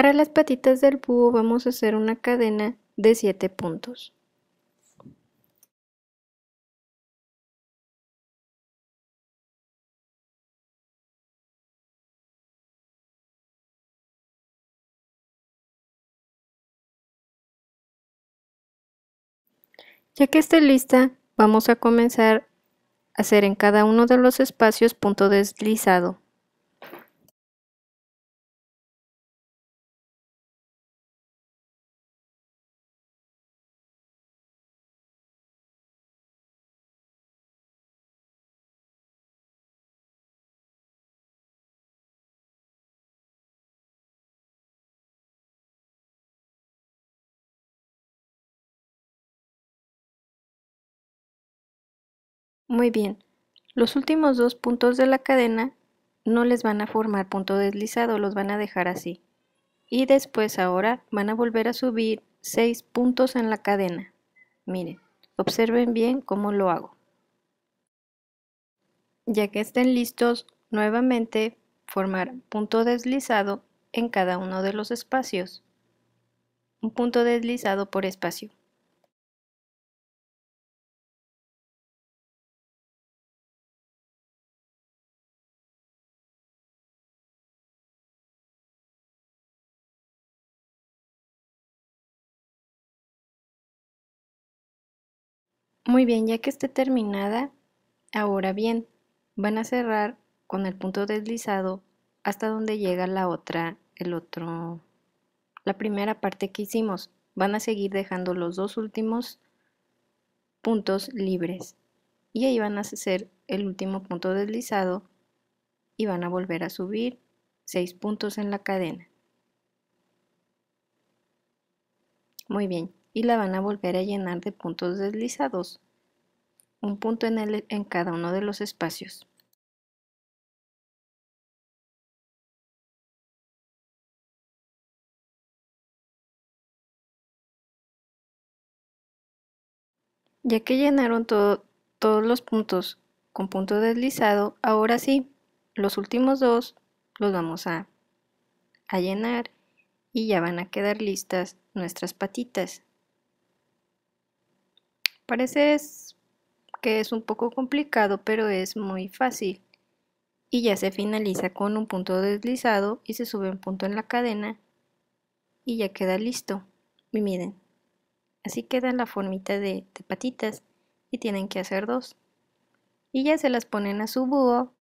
Para las patitas del búho vamos a hacer una cadena de 7 puntos. Ya que esté lista, vamos a comenzar a hacer en cada uno de los espacios punto deslizado. Muy bien, los últimos dos puntos de la cadena no les van a formar punto deslizado, los van a dejar así. Y después ahora van a volver a subir 6 puntos en la cadena. Miren, observen bien cómo lo hago. Ya que estén listos, nuevamente formar punto deslizado en cada uno de los espacios. Un punto deslizado por espacio. Muy bien, ya que esté terminada, ahora bien, van a cerrar con el punto deslizado hasta donde llega la otra, el otro, la primera parte que hicimos. Van a seguir dejando los dos últimos puntos libres y ahí van a hacer el último punto deslizado y van a volver a subir 6 puntos en la cadena. Muy bien, y la van a volver a llenar de puntos deslizados, un punto en, el, en cada uno de los espacios. Ya que llenaron todos los puntos con punto deslizado, ahora sí, los últimos dos los vamos a, a llenar y ya van a quedar listas nuestras patitas. Parece que es un poco complicado, pero es muy fácil. Y ya se finaliza con un punto deslizado y se sube un punto en la cadena y ya queda listo. Y miren, así queda la formita de, de patitas y tienen que hacer dos. Y ya se las ponen a su búho